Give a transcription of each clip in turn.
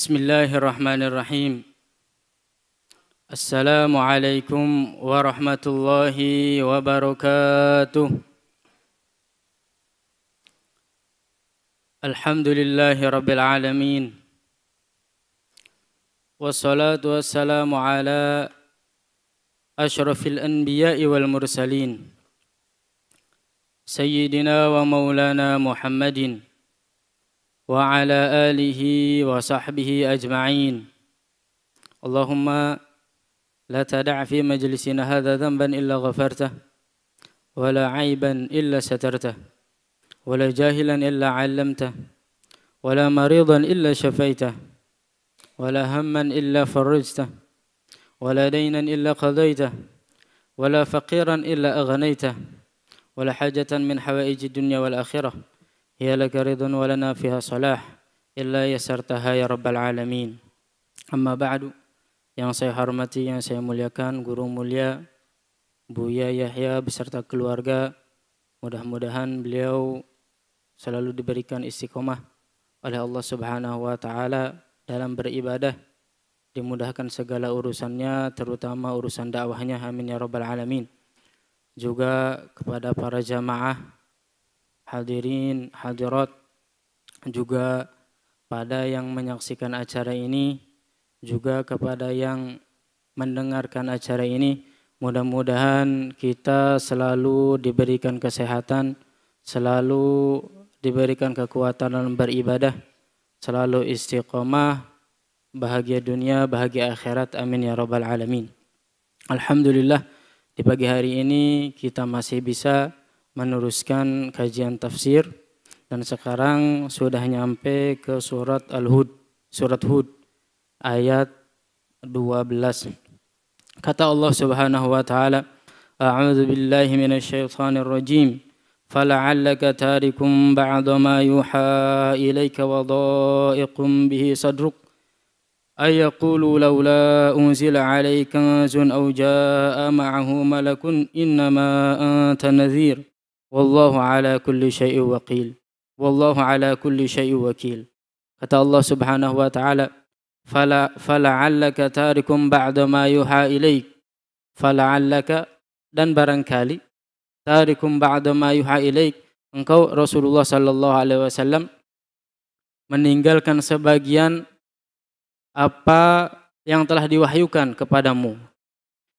بسم الله الرحمن الرحيم السلام عليكم ورحمة الله وبركاته الحمد لله رب العالمين والصلاة والسلام على أشرف الأنبياء والمرسلين سيدنا ومولانا محمدٍ وعلى آله وصحبه أجمعين اللهم لا تدع في مجلسنا هذا ذنبا إلا غفرته ولا عيبا إلا سترته ولا جاهلا إلا علمته ولا مريضا إلا شفيته ولا هما إلا فرجته ولا دينا إلا قضيته ولا فقيرا إلا أغنيته ولا حاجة من حوائج الدنيا والآخرة يا لك رضا ولنا فيها صلاح إلا يسرتها ya Rabbal Alamin أما بعد yang saya hormati, yang saya muliakan, guru mulia, Buya Yahya beserta keluarga, mudah-mudahan beliau selalu diberikan istiqomah oleh Allah Subhanahu wa taala dalam beribadah, dimudahkan segala urusannya terutama urusan dakwahnya. Amin ya rabbal alamin. Juga kepada para jamaah hadirin, hadirat, juga pada yang menyaksikan acara ini, juga kepada yang mendengarkan acara ini. Mudah-mudahan kita selalu diberikan kesehatan, selalu diberikan kekuatan dalam beribadah, selalu istiqomah, bahagia dunia, bahagia akhirat. Amin ya rabbal alamin. Alhamdulillah di pagi hari ini kita masih bisa meneruskan kajian tafsir dan sekarang sudah nyampe ke surat Al-Hud, surat Hud ayat 12. Kata Allah Subhanahu wa taala, A'udzu billahi minasyaitonir rajim. فلعلك تارك بعض ما يوحى إليك وضائق به صدرك أن يقولوا لولا أنزل عليك كنز أو جاء معه ملك إنما أنت نذير Wallahu ala kulli syai'in waqil. Wallahu ala kulli syai'in wakil. Kata Allah Subhanahu wa taala, "Fala fala'allaka tarikum ba'da ma yuha ilaik." Fala'allaka dan barangkali tarikum ba'da ma yuha ilaik. Engkau Rasulullah sallallahu alaihi wasallam meninggalkan sebagian apa yang telah diwahyukan kepadamu.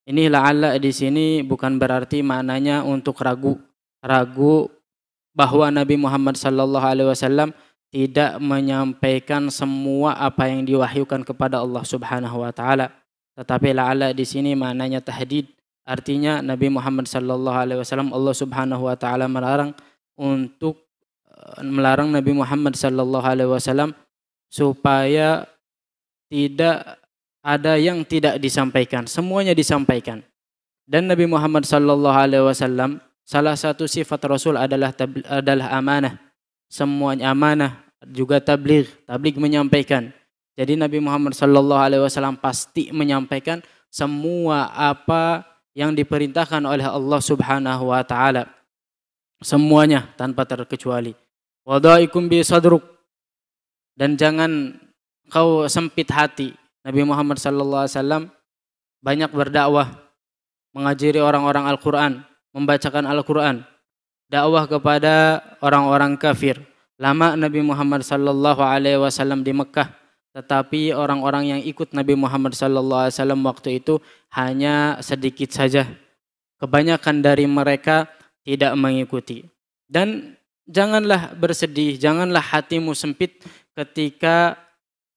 Ini la'alla di sini bukan berarti maknanya untuk ragu, ragu bahwa Nabi Muhammad SAW alaihi wasallam tidak menyampaikan semua apa yang diwahyukan kepada Allah Subhanahu wa taala. Tetapi la'ala di sini maknanya tahdid. Artinya Nabi Muhammad SAW alaihi wasallam Allah Subhanahu wa taala melarang untuk eh, melarang Nabi Muhammad SAW alaihi wasallam supaya tidak ada yang tidak disampaikan, semuanya disampaikan. Dan Nabi Muhammad SAW alaihi wasallam Salah satu sifat Rasul adalah adalah amanah. Semuanya amanah, juga tabligh, tabligh menyampaikan. Jadi Nabi Muhammad sallallahu alaihi wasallam pasti menyampaikan semua apa yang diperintahkan oleh Allah Subhanahu wa taala. Semuanya tanpa terkecuali. Wadaikum bi sadruk. Dan jangan kau sempit hati. Nabi Muhammad sallallahu alaihi wasallam banyak berdakwah, mengajari orang-orang Al-Qur'an, membacakan Al-Quran, dakwah kepada orang-orang kafir. Lama Nabi Muhammad Sallallahu Alaihi Wasallam di Mekah, tetapi orang-orang yang ikut Nabi Muhammad Sallallahu Alaihi Wasallam waktu itu hanya sedikit saja. Kebanyakan dari mereka tidak mengikuti. Dan janganlah bersedih, janganlah hatimu sempit ketika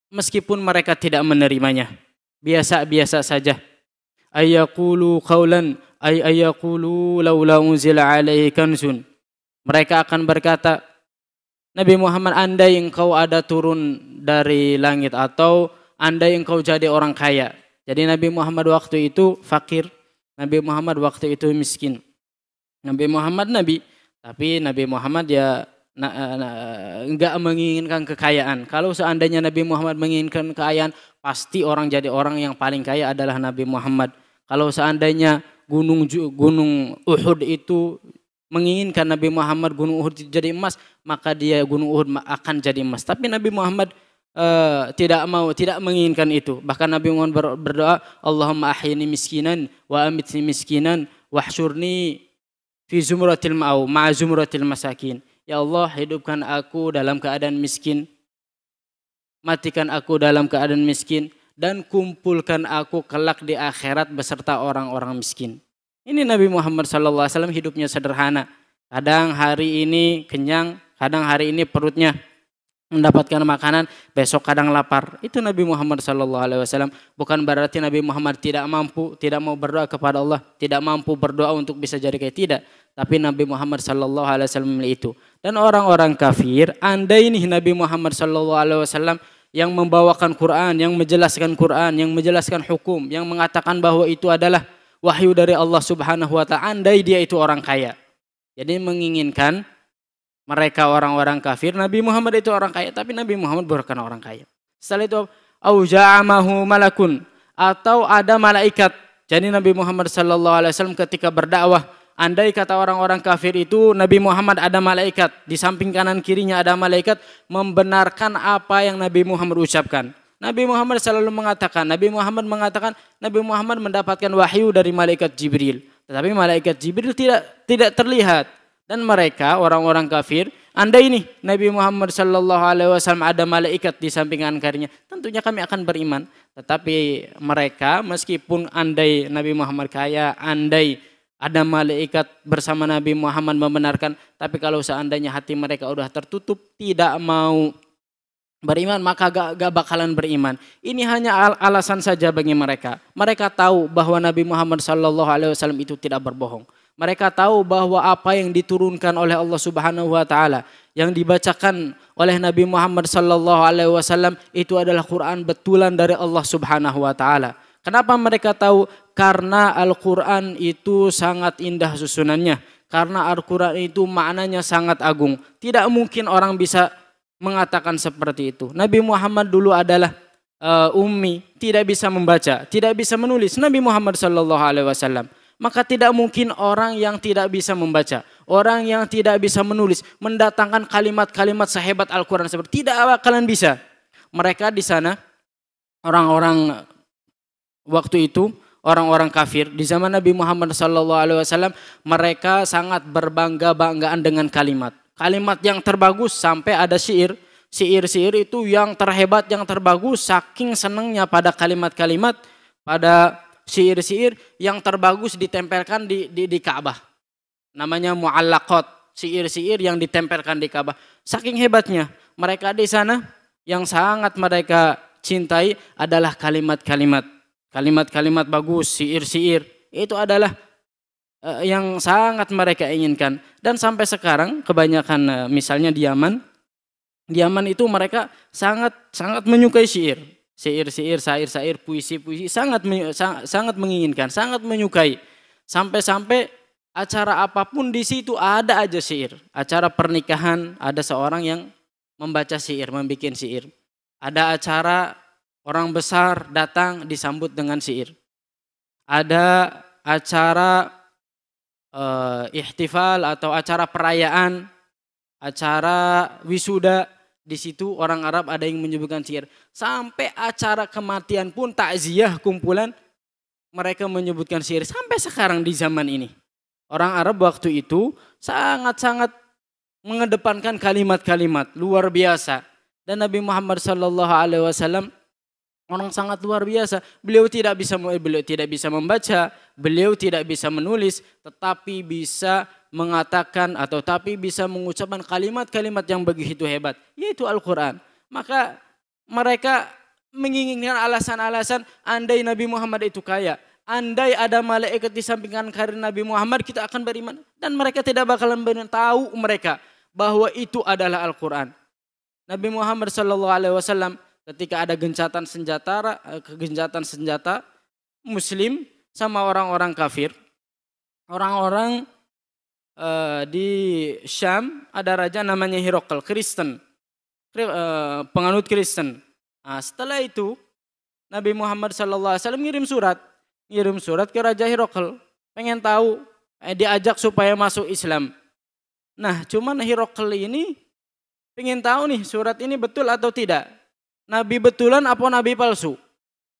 meskipun mereka tidak menerimanya. Biasa-biasa saja. Ayaqulu qawlan ay ayakulu laula unzila alaihi kansun. Mereka akan berkata, Nabi Muhammad Anda yang kau ada turun dari langit atau Anda yang kau jadi orang kaya. Jadi Nabi Muhammad waktu itu fakir, Nabi Muhammad waktu itu miskin. Nabi Muhammad nabi, tapi Nabi Muhammad ya na, eh, na, enggak eh, menginginkan kekayaan. Kalau seandainya Nabi Muhammad menginginkan kekayaan, pasti orang jadi orang yang paling kaya adalah Nabi Muhammad. Kalau seandainya gunung gunung Uhud itu menginginkan Nabi Muhammad gunung Uhud jadi emas, maka dia gunung Uhud akan jadi emas. Tapi Nabi Muhammad uh, tidak mau, tidak menginginkan itu. Bahkan Nabi Muhammad berdoa, Allahumma ahyini miskinan wa amitni miskinan wa wahsyurni fi zumratil ma'au ma zumratil masakin. Ya Allah, hidupkan aku dalam keadaan miskin. Matikan aku dalam keadaan miskin dan kumpulkan aku kelak di akhirat beserta orang-orang miskin. Ini Nabi Muhammad SAW hidupnya sederhana. Kadang hari ini kenyang, kadang hari ini perutnya mendapatkan makanan, besok kadang lapar. Itu Nabi Muhammad SAW. Bukan berarti Nabi Muhammad tidak mampu, tidak mau berdoa kepada Allah, tidak mampu berdoa untuk bisa jadi kayak tidak. Tapi Nabi Muhammad SAW itu. Dan orang-orang kafir, andai ini Nabi Muhammad SAW yang membawakan Quran, yang menjelaskan Quran, yang menjelaskan hukum, yang mengatakan bahwa itu adalah wahyu dari Allah Subhanahu wa taala, andai dia itu orang kaya. Jadi menginginkan mereka orang-orang kafir, Nabi Muhammad itu orang kaya, tapi Nabi Muhammad bukan orang kaya. Setelah itu auja'amahu malakun atau ada malaikat. Jadi Nabi Muhammad sallallahu alaihi wasallam ketika berdakwah andai kata orang-orang kafir itu Nabi Muhammad ada malaikat, di samping kanan kirinya ada malaikat membenarkan apa yang Nabi Muhammad ucapkan. Nabi Muhammad selalu mengatakan, Nabi Muhammad mengatakan Nabi Muhammad mendapatkan wahyu dari malaikat Jibril. Tetapi malaikat Jibril tidak tidak terlihat dan mereka orang-orang kafir Andai ini Nabi Muhammad Shallallahu Alaihi Wasallam ada malaikat di samping kirinya tentunya kami akan beriman. Tetapi mereka meskipun andai Nabi Muhammad kaya, andai ada malaikat bersama Nabi Muhammad membenarkan, tapi kalau seandainya hati mereka sudah tertutup, tidak mau beriman, maka gak, gak bakalan beriman. Ini hanya al alasan saja bagi mereka. Mereka tahu bahwa Nabi Muhammad Shallallahu Alaihi Wasallam itu tidak berbohong. Mereka tahu bahwa apa yang diturunkan oleh Allah Subhanahu Wa Taala, yang dibacakan oleh Nabi Muhammad Shallallahu Alaihi Wasallam itu adalah Quran betulan dari Allah Subhanahu Wa Taala Kenapa mereka tahu? Karena Al-Quran itu sangat indah susunannya. Karena Al-Quran itu maknanya sangat agung. Tidak mungkin orang bisa mengatakan seperti itu. Nabi Muhammad dulu adalah uh, ummi, tidak bisa membaca, tidak bisa menulis. Nabi Muhammad Shallallahu Alaihi Wasallam. Maka tidak mungkin orang yang tidak bisa membaca, orang yang tidak bisa menulis, mendatangkan kalimat-kalimat sehebat Al-Quran seperti tidak kalian bisa. Mereka di sana orang-orang Waktu itu orang-orang kafir di zaman Nabi Muhammad SAW mereka sangat berbangga-banggaan dengan kalimat. Kalimat yang terbagus sampai ada syair. Syair-syair itu yang terhebat, yang terbagus saking senangnya pada kalimat-kalimat, pada syair-syair yang terbagus ditempelkan di, di, di Ka'bah. Namanya mu'allakot, syair-syair yang ditempelkan di Ka'bah. Saking hebatnya, mereka di sana yang sangat mereka cintai adalah kalimat-kalimat kalimat-kalimat bagus, siir-siir, itu adalah eh, yang sangat mereka inginkan. Dan sampai sekarang kebanyakan eh, misalnya di Yaman, di Yaman itu mereka sangat sangat menyukai syair. Syair-syair, sair-sair, puisi-puisi sangat sangat menginginkan, sangat menyukai. Sampai-sampai acara apapun di situ ada aja syair. Acara pernikahan ada seorang yang membaca syair, membuat syair. Ada acara Orang besar datang disambut dengan syair. Ada acara eh, ihtifal atau acara perayaan, acara wisuda di situ orang Arab ada yang menyebutkan syair. Sampai acara kematian pun takziah kumpulan mereka menyebutkan syair sampai sekarang di zaman ini. Orang Arab waktu itu sangat-sangat mengedepankan kalimat-kalimat luar biasa dan Nabi Muhammad Shallallahu Alaihi Wasallam Orang sangat luar biasa. Beliau tidak bisa beliau tidak bisa membaca, beliau tidak bisa menulis, tetapi bisa mengatakan atau tapi bisa mengucapkan kalimat-kalimat yang begitu hebat, yaitu Al-Qur'an. Maka mereka menginginkan alasan-alasan andai Nabi Muhammad itu kaya, andai ada malaikat di samping kanan Nabi Muhammad kita akan beriman dan mereka tidak bakalan benar tahu mereka bahwa itu adalah Al-Qur'an. Nabi Muhammad sallallahu alaihi wasallam ketika ada gencatan senjata eh, kegencatan senjata muslim sama orang-orang kafir orang-orang uh, di Syam ada raja namanya Hirokel Kristen uh, penganut Kristen nah, setelah itu Nabi Muhammad SAW ngirim surat ngirim surat ke Raja Hirokel, pengen tahu eh, diajak supaya masuk Islam nah cuman Hirokel ini pengen tahu nih surat ini betul atau tidak Nabi betulan apa nabi palsu?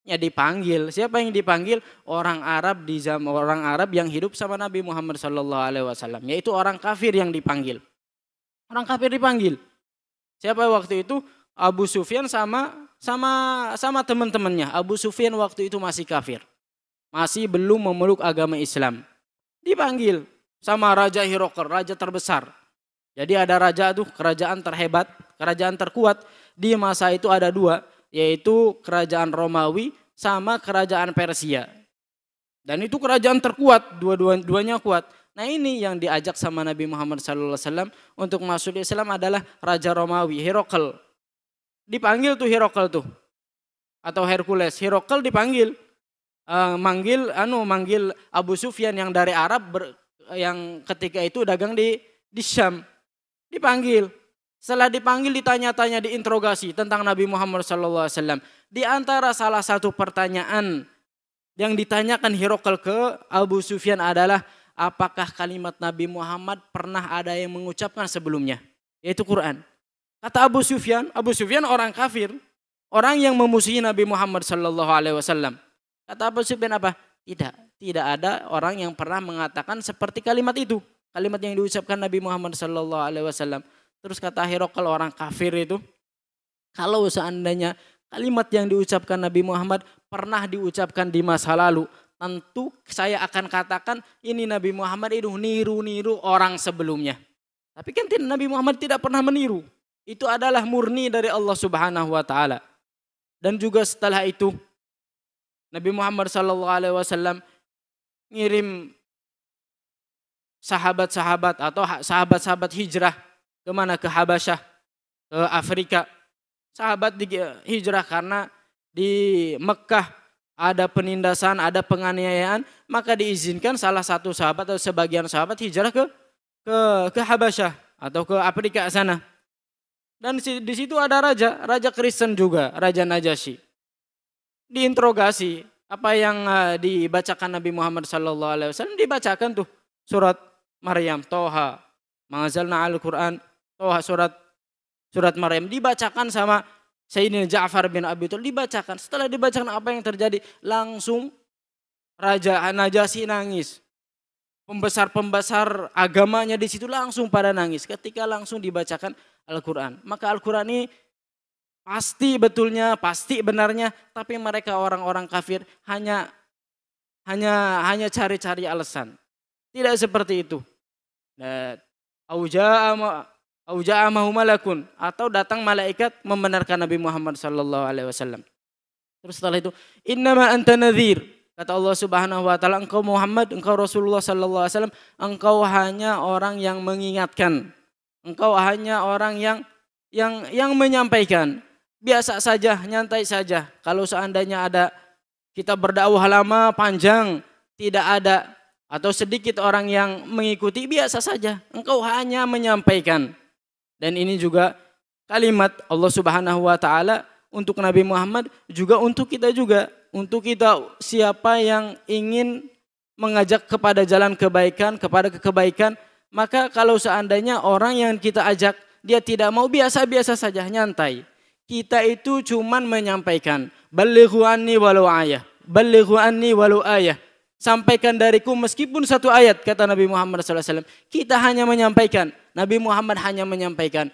Ya dipanggil. Siapa yang dipanggil? Orang Arab di zaman orang Arab yang hidup sama Nabi Muhammad Shallallahu Alaihi Wasallam. Yaitu orang kafir yang dipanggil. Orang kafir dipanggil. Siapa waktu itu? Abu Sufyan sama sama sama teman-temannya. Abu Sufyan waktu itu masih kafir. Masih belum memeluk agama Islam. Dipanggil sama Raja Hiroker, raja terbesar. Jadi ada raja tuh kerajaan terhebat kerajaan terkuat di masa itu ada dua, yaitu kerajaan Romawi sama kerajaan Persia. Dan itu kerajaan terkuat, dua-duanya kuat. Nah ini yang diajak sama Nabi Muhammad SAW untuk masuk Islam adalah Raja Romawi, Herokel. Dipanggil tuh Herokel tuh. Atau Hercules, Herokel dipanggil. Uh, manggil anu manggil Abu Sufyan yang dari Arab ber, yang ketika itu dagang di di Syam dipanggil setelah dipanggil ditanya-tanya diinterogasi tentang Nabi Muhammad SAW. Di antara salah satu pertanyaan yang ditanyakan Hirokel ke Abu Sufyan adalah apakah kalimat Nabi Muhammad pernah ada yang mengucapkan sebelumnya? Yaitu Quran. Kata Abu Sufyan, Abu Sufyan orang kafir, orang yang memusuhi Nabi Muhammad Shallallahu Alaihi Wasallam. Kata Abu Sufyan apa? Tidak, tidak ada orang yang pernah mengatakan seperti kalimat itu, kalimat yang diucapkan Nabi Muhammad Shallallahu Alaihi Wasallam. Terus kata Herokel orang kafir itu, kalau seandainya kalimat yang diucapkan Nabi Muhammad pernah diucapkan di masa lalu, tentu saya akan katakan ini Nabi Muhammad itu niru-niru orang sebelumnya. Tapi kan Nabi Muhammad tidak pernah meniru. Itu adalah murni dari Allah Subhanahu wa taala. Dan juga setelah itu Nabi Muhammad sallallahu alaihi wasallam ngirim sahabat-sahabat atau sahabat-sahabat hijrah kemana ke Habasyah, ke Afrika. Sahabat hijrah karena di Mekah ada penindasan, ada penganiayaan, maka diizinkan salah satu sahabat atau sebagian sahabat hijrah ke ke ke Habasyah atau ke Afrika sana. Dan di situ ada raja, raja Kristen juga, raja Najasyi. Diinterogasi apa yang eh, dibacakan Nabi Muhammad sallallahu alaihi wasallam dibacakan tuh surat Maryam, Toha, Mangazalna Al-Quran, Toha surat surat Maryam dibacakan sama Sayyidina Ja'far bin Abi Thalib dibacakan. Setelah dibacakan apa yang terjadi? Langsung Raja Najasyi nangis. Pembesar-pembesar agamanya di situ langsung pada nangis ketika langsung dibacakan Al-Qur'an. Maka Al-Qur'an ini pasti betulnya, pasti benarnya, tapi mereka orang-orang kafir hanya hanya hanya cari-cari alasan. Tidak seperti itu. Nah, Auja'amahu malakun atau datang malaikat membenarkan Nabi Muhammad sallallahu alaihi wasallam. Terus setelah itu, innama anta nadhir. Kata Allah Subhanahu wa taala, engkau Muhammad, engkau Rasulullah sallallahu alaihi wasallam, engkau hanya orang yang mengingatkan. Engkau hanya orang yang yang yang menyampaikan. Biasa saja, nyantai saja. Kalau seandainya ada kita berdakwah lama, panjang, tidak ada atau sedikit orang yang mengikuti biasa saja. Engkau hanya menyampaikan. Dan ini juga kalimat Allah Subhanahu wa taala untuk Nabi Muhammad juga untuk kita juga, untuk kita siapa yang ingin mengajak kepada jalan kebaikan, kepada kebaikan, maka kalau seandainya orang yang kita ajak dia tidak mau biasa-biasa saja nyantai. Kita itu cuman menyampaikan, "Balighu anni walau ayah." Balighu anni walau ayah. Sampaikan dariku meskipun satu ayat, kata Nabi Muhammad SAW. Kita hanya menyampaikan. Nabi Muhammad hanya menyampaikan.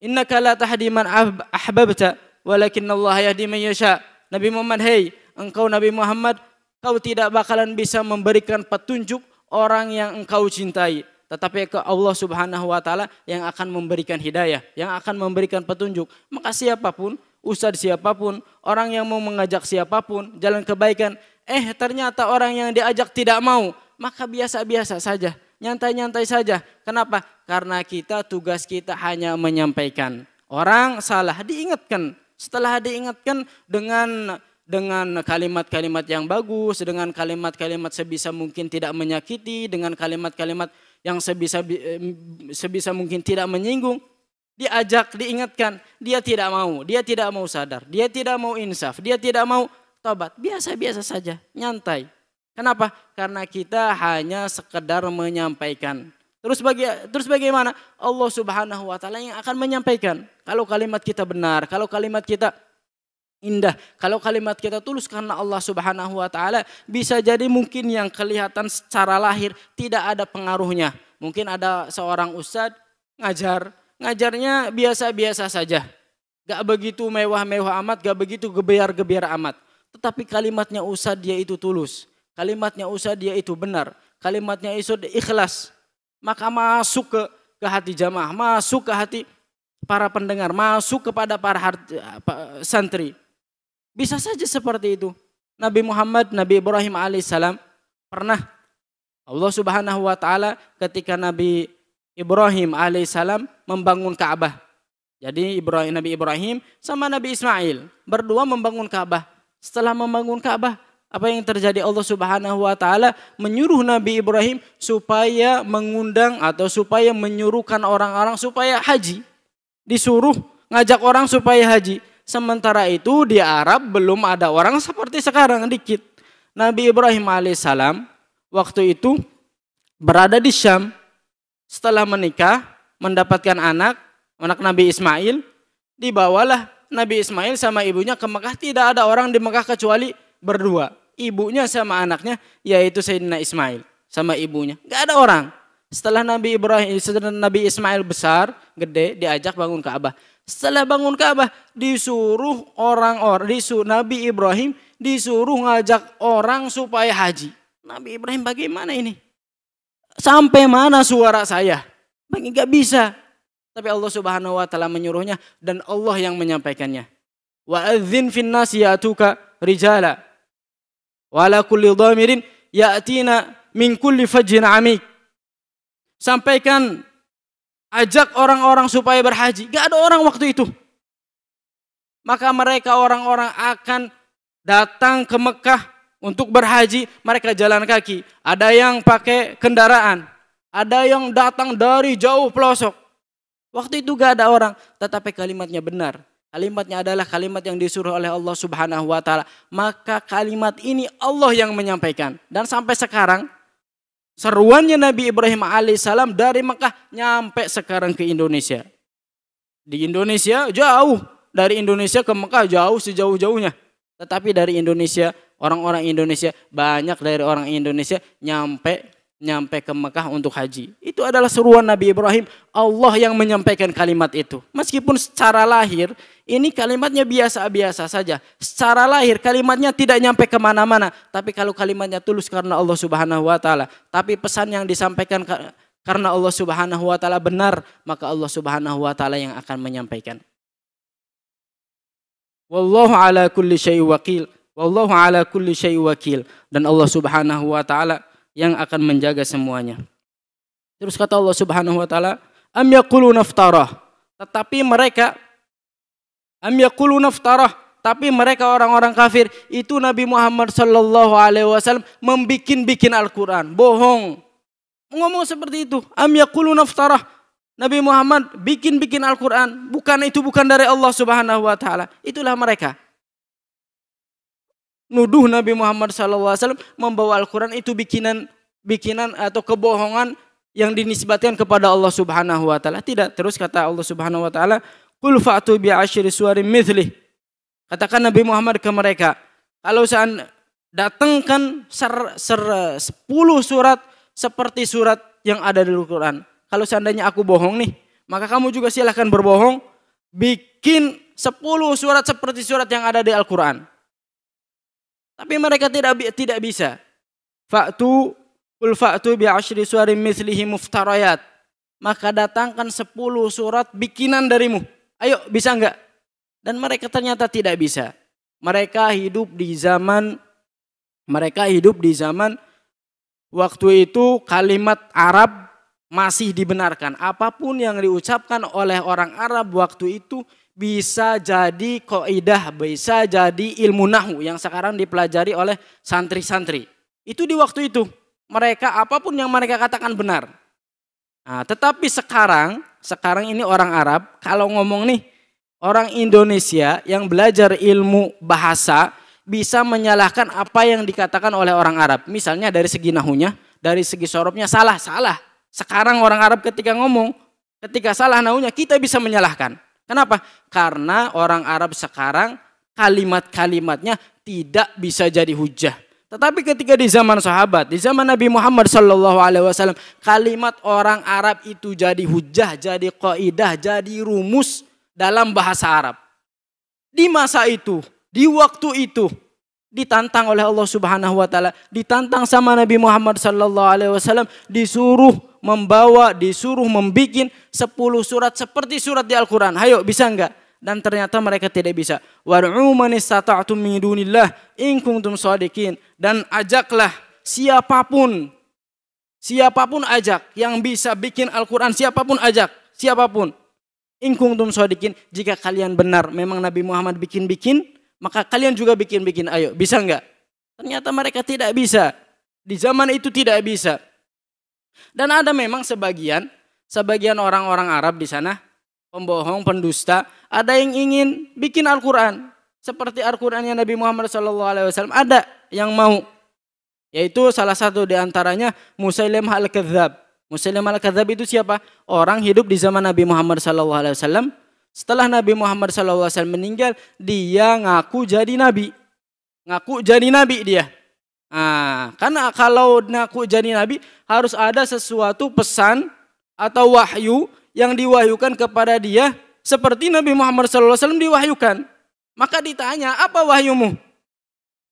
Inna la tahdiman ahbabta, walakin Allah yahdi man yasha. Nabi Muhammad, hei, engkau Nabi Muhammad, kau tidak bakalan bisa memberikan petunjuk orang yang engkau cintai. Tetapi ke Allah subhanahu wa ta'ala yang akan memberikan hidayah, yang akan memberikan petunjuk. Maka siapapun, ustadz siapapun, orang yang mau mengajak siapapun, jalan kebaikan, Eh ternyata orang yang diajak tidak mau, maka biasa-biasa saja, nyantai-nyantai saja. Kenapa? Karena kita tugas kita hanya menyampaikan. Orang salah diingatkan. Setelah diingatkan dengan dengan kalimat-kalimat yang bagus, dengan kalimat-kalimat sebisa mungkin tidak menyakiti, dengan kalimat-kalimat yang sebisa eh, sebisa mungkin tidak menyinggung, diajak, diingatkan, dia tidak mau, dia tidak mau sadar, dia tidak mau insaf, dia tidak mau tobat. Biasa-biasa saja, nyantai. Kenapa? Karena kita hanya sekedar menyampaikan. Terus bagi terus bagaimana? Allah Subhanahu wa taala yang akan menyampaikan. Kalau kalimat kita benar, kalau kalimat kita indah. Kalau kalimat kita tulus karena Allah Subhanahu wa taala, bisa jadi mungkin yang kelihatan secara lahir tidak ada pengaruhnya. Mungkin ada seorang ustad ngajar, ngajarnya biasa-biasa saja. Gak begitu mewah-mewah amat, gak begitu gebiar-gebiar amat. Tetapi kalimatnya usah dia itu tulus. Kalimatnya usah dia itu benar. Kalimatnya itu ikhlas. Maka masuk ke, ke hati jamaah, masuk ke hati para pendengar, masuk kepada para harti, santri. Bisa saja seperti itu. Nabi Muhammad, Nabi Ibrahim alaihissalam pernah Allah subhanahu wa ta'ala ketika Nabi Ibrahim alaihissalam membangun Ka'bah. Jadi Ibrahim, Nabi Ibrahim sama Nabi Ismail berdua membangun Ka'bah. Setelah membangun Ka'bah, apa yang terjadi Allah Subhanahu wa taala menyuruh Nabi Ibrahim supaya mengundang atau supaya menyuruhkan orang-orang supaya haji. Disuruh ngajak orang supaya haji. Sementara itu di Arab belum ada orang seperti sekarang dikit. Nabi Ibrahim alaihissalam waktu itu berada di Syam. Setelah menikah, mendapatkan anak, anak Nabi Ismail, dibawalah Nabi Ismail sama ibunya ke Mekah tidak ada orang di Mekah kecuali berdua. Ibunya sama anaknya yaitu Sayyidina Ismail sama ibunya. Gak ada orang. Setelah Nabi Ibrahim, setelah Nabi Ismail besar, gede, diajak bangun Ka'bah. Setelah bangun Ka'bah, disuruh orang-orang, disuruh Nabi Ibrahim disuruh ngajak orang supaya haji. Nabi Ibrahim bagaimana ini? Sampai mana suara saya? Bagi nggak bisa. Tapi Allah Subhanahu wa taala menyuruhnya dan Allah yang menyampaikannya. Wa adzin finnas ya'tuka rijala. Wa la kulli dhamirin ya'tina min kulli fajjin amik. Sampaikan ajak orang-orang supaya berhaji. Gak ada orang waktu itu. Maka mereka orang-orang akan datang ke Mekah untuk berhaji, mereka jalan kaki. Ada yang pakai kendaraan, ada yang datang dari jauh pelosok. Waktu itu gak ada orang, tetapi kalimatnya benar. Kalimatnya adalah kalimat yang disuruh oleh Allah Subhanahu wa taala. Maka kalimat ini Allah yang menyampaikan. Dan sampai sekarang seruannya Nabi Ibrahim alaihissalam dari Mekah nyampe sekarang ke Indonesia. Di Indonesia jauh dari Indonesia ke Mekah jauh sejauh-jauhnya. Tetapi dari Indonesia, orang-orang Indonesia, banyak dari orang Indonesia nyampe nyampe ke Mekah untuk haji. Itu adalah seruan Nabi Ibrahim, Allah yang menyampaikan kalimat itu. Meskipun secara lahir, ini kalimatnya biasa-biasa saja. Secara lahir kalimatnya tidak nyampe kemana-mana. Tapi kalau kalimatnya tulus karena Allah subhanahu wa ta'ala. Tapi pesan yang disampaikan karena Allah subhanahu wa ta'ala benar, maka Allah subhanahu wa ta'ala yang akan menyampaikan. Wallahu ala kulli syai wakil. Wallahu ala kulli syai wakil. Dan Allah subhanahu wa ta'ala yang akan menjaga semuanya. Terus kata Allah Subhanahu wa taala, "Am yaquluna Tetapi mereka am yaquluna tapi mereka orang-orang kafir itu Nabi Muhammad sallallahu alaihi wasallam membikin-bikin Al-Qur'an, bohong. Ngomong seperti itu, am yaquluna Nabi Muhammad bikin-bikin Al-Qur'an, bukan itu bukan dari Allah Subhanahu wa taala. Itulah mereka nuduh Nabi Muhammad SAW membawa Al-Quran itu bikinan bikinan atau kebohongan yang dinisbatkan kepada Allah Subhanahu wa taala. Tidak, terus kata Allah Subhanahu wa taala, "Qul fa'tu bi asyri suwarin mithlih." Katakan Nabi Muhammad ke mereka, kalau saat datangkan ser, ser, 10 surat seperti surat yang ada di Al-Qur'an. Kalau seandainya aku bohong nih, maka kamu juga silahkan berbohong, bikin sepuluh surat seperti surat yang ada di Al-Qur'an. Tapi mereka tidak tidak bisa. Faktu kul faktu bi ashri suari mislihi muftarayat. Maka datangkan sepuluh surat bikinan darimu. Ayo bisa enggak? Dan mereka ternyata tidak bisa. Mereka hidup di zaman mereka hidup di zaman waktu itu kalimat Arab masih dibenarkan. Apapun yang diucapkan oleh orang Arab waktu itu bisa jadi koidah, bisa jadi ilmu nahu yang sekarang dipelajari oleh santri-santri. Itu di waktu itu. Mereka apapun yang mereka katakan benar. Nah, tetapi sekarang, sekarang ini orang Arab, kalau ngomong nih, orang Indonesia yang belajar ilmu bahasa bisa menyalahkan apa yang dikatakan oleh orang Arab. Misalnya dari segi nahunya, dari segi sorobnya, salah, salah. Sekarang orang Arab ketika ngomong, ketika salah nahunya, kita bisa menyalahkan. Kenapa? Karena orang Arab sekarang kalimat-kalimatnya tidak bisa jadi hujah. Tetapi ketika di zaman sahabat, di zaman Nabi Muhammad Shallallahu Alaihi Wasallam, kalimat orang Arab itu jadi hujah, jadi kaidah, jadi rumus dalam bahasa Arab. Di masa itu, di waktu itu, ditantang oleh Allah Subhanahu wa taala, ditantang sama Nabi Muhammad sallallahu alaihi wasallam disuruh membawa, disuruh membikin 10 surat seperti surat di Al-Qur'an. Hayo, bisa enggak? Dan ternyata mereka tidak bisa. War'u man istata'tum min dunillah in kuntum shadiqin dan ajaklah siapapun siapapun ajak yang bisa bikin Al-Qur'an, siapapun ajak, siapapun. In kuntum shadiqin jika kalian benar memang Nabi Muhammad bikin-bikin maka kalian juga bikin-bikin, ayo, bisa enggak? Ternyata mereka tidak bisa. Di zaman itu tidak bisa. Dan ada memang sebagian, sebagian orang-orang Arab di sana, pembohong, pendusta, ada yang ingin bikin Al-Quran. Seperti al quran yang Nabi Muhammad SAW, ada yang mau. Yaitu salah satu di antaranya Musailim Al-Kadzab. Musailim Al-Kadzab itu siapa? Orang hidup di zaman Nabi Muhammad SAW setelah Nabi Muhammad SAW meninggal, dia ngaku jadi nabi. Ngaku jadi nabi dia. Nah, karena kalau ngaku jadi nabi, harus ada sesuatu pesan atau wahyu yang diwahyukan kepada dia seperti Nabi Muhammad SAW diwahyukan. Maka ditanya, apa wahyumu?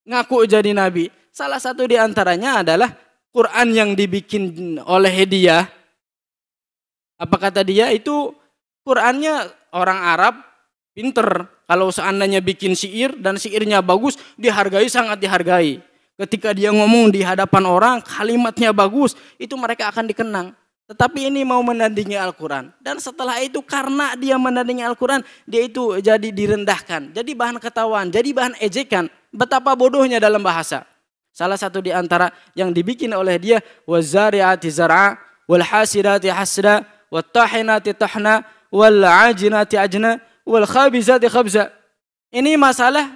Ngaku jadi nabi. Salah satu diantaranya adalah Quran yang dibikin oleh dia. Apa kata dia itu Qurannya orang Arab pinter. Kalau seandainya bikin syair dan syairnya bagus, dihargai sangat dihargai. Ketika dia ngomong di hadapan orang, kalimatnya bagus, itu mereka akan dikenang. Tetapi ini mau menandingi Al-Quran. Dan setelah itu karena dia menandingi Al-Quran, dia itu jadi direndahkan. Jadi bahan ketawaan, jadi bahan ejekan. Betapa bodohnya dalam bahasa. Salah satu di antara yang dibikin oleh dia, وَزَارِعَةِ زَرْعَةِ وَالْحَاسِرَةِ حَسْرَةِ وَالْتَحِنَةِ تَحْنَةِ wal ajinati ajna wal khabizati khabza. Ini masalah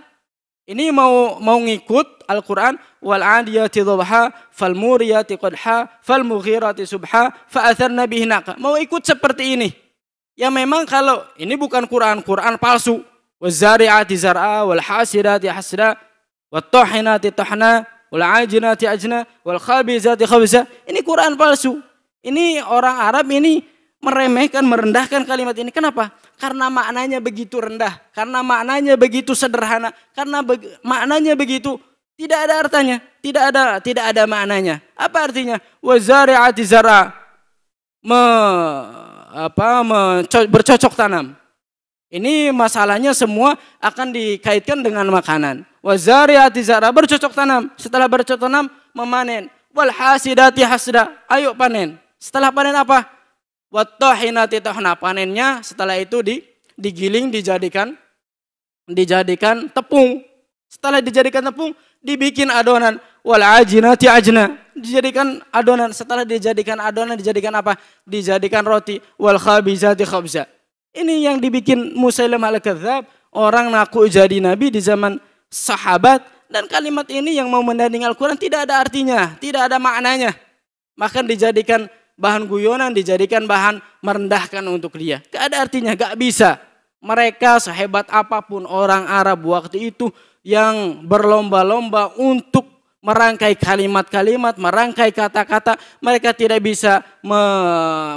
ini mau mau ngikut Al-Qur'an wal adiyati dhabha fal muriyati qadha fal mughirati subha fa atharna bihi naqa. Mau ikut seperti ini. Ya memang kalau ini bukan Quran, Quran palsu. Wazari'ati zar'a wal hasirati hasra wat tahinati tahna wal ajinati ajna wal khabizati khabza. Ini Quran palsu. Ini orang Arab ini meremehkan, merendahkan kalimat ini. Kenapa? Karena maknanya begitu rendah, karena maknanya begitu sederhana, karena be maknanya begitu tidak ada artinya, tidak ada tidak ada maknanya. Apa artinya? Wazari'ati zara me, apa me, bercocok tanam. Ini masalahnya semua akan dikaitkan dengan makanan. Wazari'ati zara bercocok tanam, setelah bercocok tanam memanen. Wal hasda, ayo panen. Setelah panen apa? Wattahinati tahna panennya setelah itu di digiling dijadikan dijadikan tepung. Setelah dijadikan tepung dibikin adonan wal ajinati ajna. Dijadikan adonan setelah dijadikan adonan dijadikan apa? Dijadikan roti wal khabizati khabza. Ini yang dibikin Musailamah al-Kadzab, orang naku jadi nabi di zaman sahabat dan kalimat ini yang mau mendanding Al-Quran tidak ada artinya, tidak ada maknanya. maka dijadikan bahan guyonan dijadikan bahan merendahkan untuk dia. Gak ada artinya, gak bisa. Mereka sehebat apapun orang Arab waktu itu yang berlomba-lomba untuk merangkai kalimat-kalimat, merangkai kata-kata, mereka tidak bisa me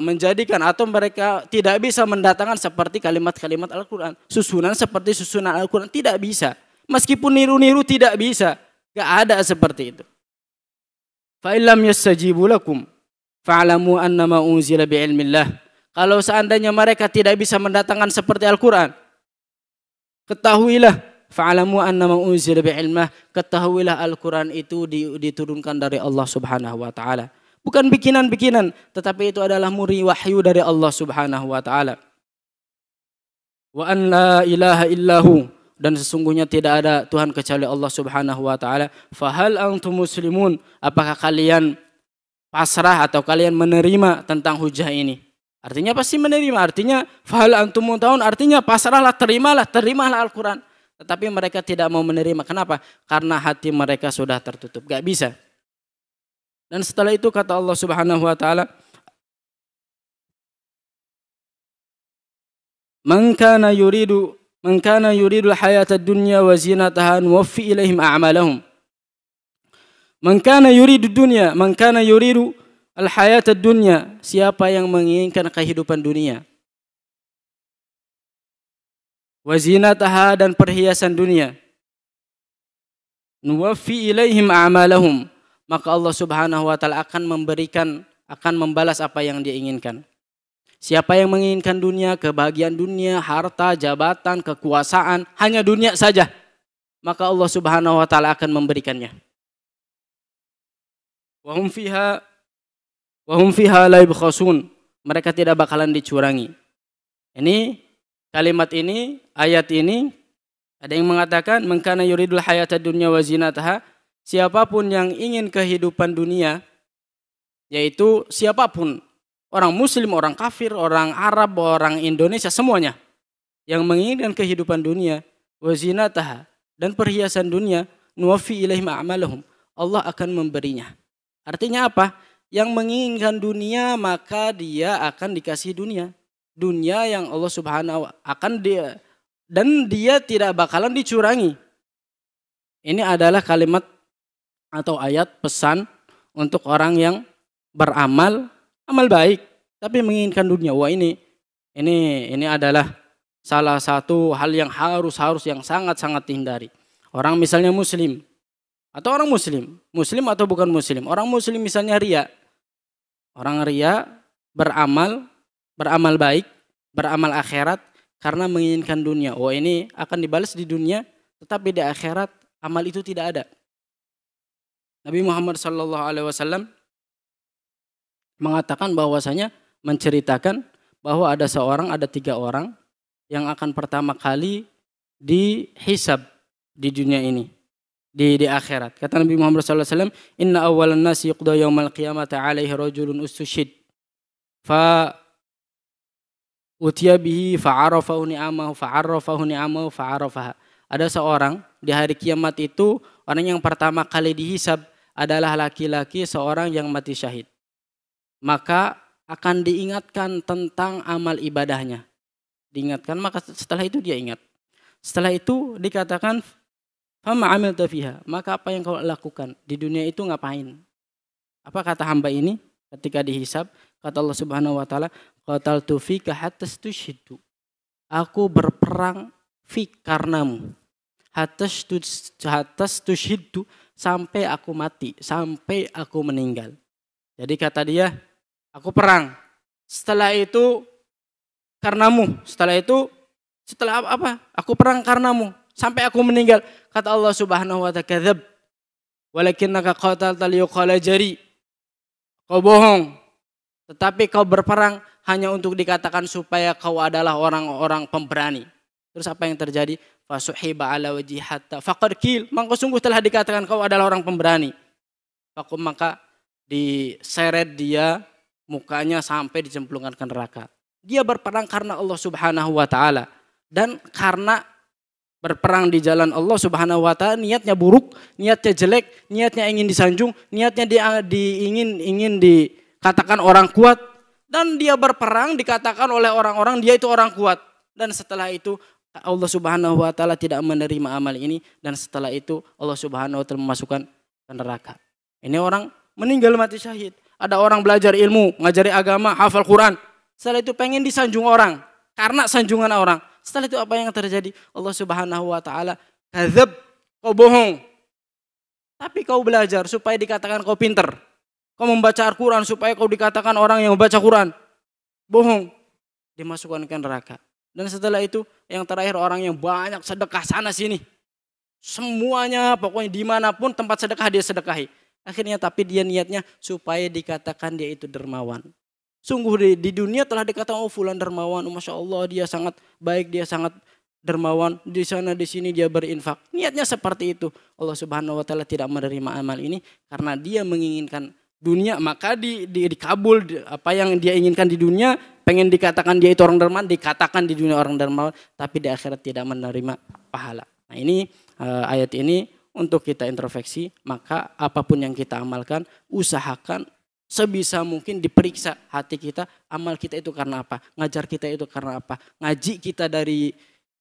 menjadikan atau mereka tidak bisa mendatangkan seperti kalimat-kalimat Al-Quran. Susunan seperti susunan Al-Quran tidak bisa. Meskipun niru-niru tidak bisa. Gak ada seperti itu. Fa'ilam yastajibu Fa'alamu annama unzila bi'ilmillah. Kalau seandainya mereka tidak bisa mendatangkan seperti Al-Quran. Ketahuilah. Fa'alamu annama unzila bi'ilmah. Ketahuilah Al-Quran itu diturunkan dari Allah subhanahu wa ta'ala. Bukan bikinan-bikinan. Tetapi itu adalah muri wahyu dari Allah subhanahu wa ta'ala. Wa an la ilaha illahu. Dan sesungguhnya tidak ada Tuhan kecuali Allah subhanahu wa ta'ala. Fahal antum muslimun. Apakah kalian pasrah atau kalian menerima tentang hujah ini. Artinya pasti menerima, artinya fahal antum tahun artinya pasrahlah, terimalah, terimalah Al-Quran. Tetapi mereka tidak mau menerima. Kenapa? Karena hati mereka sudah tertutup. Gak bisa. Dan setelah itu kata Allah subhanahu wa ta'ala, Man kana yuridu man kana yuridu al-hayata dunya wa zinataha nuwaffi ilaihim a'malahum. Man kana yuridu dunya, man kana yuridu al hayat dunya, siapa yang menginginkan kehidupan dunia. Wazinataha dan perhiasan dunia. Nuwafi ilaihim a'malahum. Maka Allah Subhanahu wa taala akan memberikan akan membalas apa yang dia inginkan. Siapa yang menginginkan dunia, kebahagiaan dunia, harta, jabatan, kekuasaan, hanya dunia saja, maka Allah Subhanahu wa taala akan memberikannya. Wahum fiha wahum fiha la yubkhasun. Mereka tidak bakalan dicurangi. Ini kalimat ini, ayat ini ada yang mengatakan mengkana yuridul hayata dunya wa zinataha, siapapun yang ingin kehidupan dunia yaitu siapapun, orang muslim, orang kafir, orang Arab, orang Indonesia semuanya yang menginginkan kehidupan dunia wa zinataha dan perhiasan dunia nuwafi ilaihim a'malahum. Allah akan memberinya. Artinya apa? Yang menginginkan dunia maka dia akan dikasih dunia. Dunia yang Allah Subhanahu akan dia dan dia tidak bakalan dicurangi. Ini adalah kalimat atau ayat pesan untuk orang yang beramal amal baik tapi menginginkan dunia. Wah ini ini ini adalah salah satu hal yang harus harus yang sangat sangat dihindari. Orang misalnya muslim atau orang muslim, muslim atau bukan muslim. Orang muslim misalnya ria. Orang ria beramal, beramal baik, beramal akhirat karena menginginkan dunia. Oh ini akan dibalas di dunia, tetapi di akhirat amal itu tidak ada. Nabi Muhammad SAW Alaihi Wasallam mengatakan bahwasanya menceritakan bahwa ada seorang ada tiga orang yang akan pertama kali dihisab di dunia ini di di akhirat. Kata Nabi Muhammad SAW, Inna awalan nasi yuqda yawmal qiyamata alaihi rajulun ustushid. Fa utia fa'arafahu ni'amahu fa'arafahu ni'amahu fa'arafaha. Ada seorang di hari kiamat itu orang yang pertama kali dihisab adalah laki-laki seorang yang mati syahid. Maka akan diingatkan tentang amal ibadahnya. Diingatkan maka setelah itu dia ingat. Setelah itu dikatakan Fama amil Maka apa yang kau lakukan di dunia itu ngapain? Apa kata hamba ini ketika dihisap Kata Allah Subhanahu wa taala, qatal tu fika hatta tushhidu. Aku berperang fi karenamu. Hatta tushidu sampai aku mati, sampai aku meninggal. Jadi kata dia, aku perang. Setelah itu karnamu. setelah itu setelah apa? Aku perang karenamu sampai aku meninggal. Kata Allah Subhanahu wa taala, walaikin Walakinnaka qatalta liyuqala jari." Kau bohong, tetapi kau berperang hanya untuk dikatakan supaya kau adalah orang-orang pemberani. Terus apa yang terjadi? Fasuhiba ala wajihata faqad kil. Maka sungguh telah dikatakan kau adalah orang pemberani. Fakum maka diseret dia mukanya sampai dicemplungkan ke neraka. Dia berperang karena Allah Subhanahu wa taala dan karena berperang di jalan Allah Subhanahu wa taala niatnya buruk, niatnya jelek, niatnya ingin disanjung, niatnya di, di ingin ingin dikatakan orang kuat dan dia berperang dikatakan oleh orang-orang dia itu orang kuat dan setelah itu Allah Subhanahu wa taala tidak menerima amal ini dan setelah itu Allah Subhanahu wa taala memasukkan ke neraka. Ini orang meninggal mati syahid. Ada orang belajar ilmu, ngajari agama, hafal Quran. Setelah itu pengen disanjung orang karena sanjungan orang setelah itu apa yang terjadi? Allah Subhanahu wa taala, "Kadzab, kau bohong." Tapi kau belajar supaya dikatakan kau pinter. Kau membaca Al-Quran supaya kau dikatakan orang yang membaca Quran. Bohong. Dimasukkan ke neraka. Dan setelah itu yang terakhir orang yang banyak sedekah sana sini. Semuanya pokoknya dimanapun tempat sedekah dia sedekahi. Akhirnya tapi dia niatnya supaya dikatakan dia itu dermawan. Sungguh di, di dunia telah dikatakan oh fulan dermawan, oh, masya Allah dia sangat baik, dia sangat dermawan di sana di sini dia berinfak. Niatnya seperti itu. Allah Subhanahu wa taala tidak menerima amal ini karena dia menginginkan dunia, maka di, di dikabul di, apa yang dia inginkan di dunia, pengen dikatakan dia itu orang dermawan, dikatakan di dunia orang dermawan, tapi di akhirat tidak menerima pahala. Nah, ini e, ayat ini untuk kita introspeksi, maka apapun yang kita amalkan, usahakan sebisa mungkin diperiksa hati kita, amal kita itu karena apa, ngajar kita itu karena apa, ngaji kita dari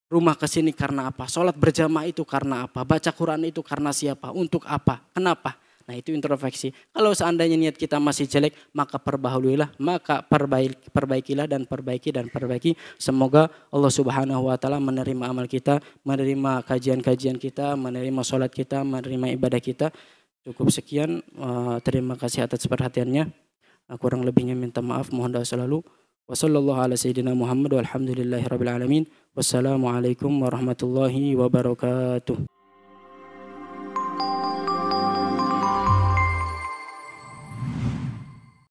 rumah ke sini karena apa, sholat berjamaah itu karena apa, baca Quran itu karena siapa, untuk apa, kenapa. Nah itu introspeksi. Kalau seandainya niat kita masih jelek, maka perbahuluilah, maka perbaik, perbaikilah dan perbaiki dan perbaiki. Semoga Allah Subhanahu Wa Taala menerima amal kita, menerima kajian-kajian kita, menerima sholat kita, menerima ibadah kita. Cukup sekian. Eh, terima kasih atas perhatiannya. Eh, kurang lebihnya minta maaf. Mohon doa selalu. Wassalamualaikum warahmatullahi wabarakatuh.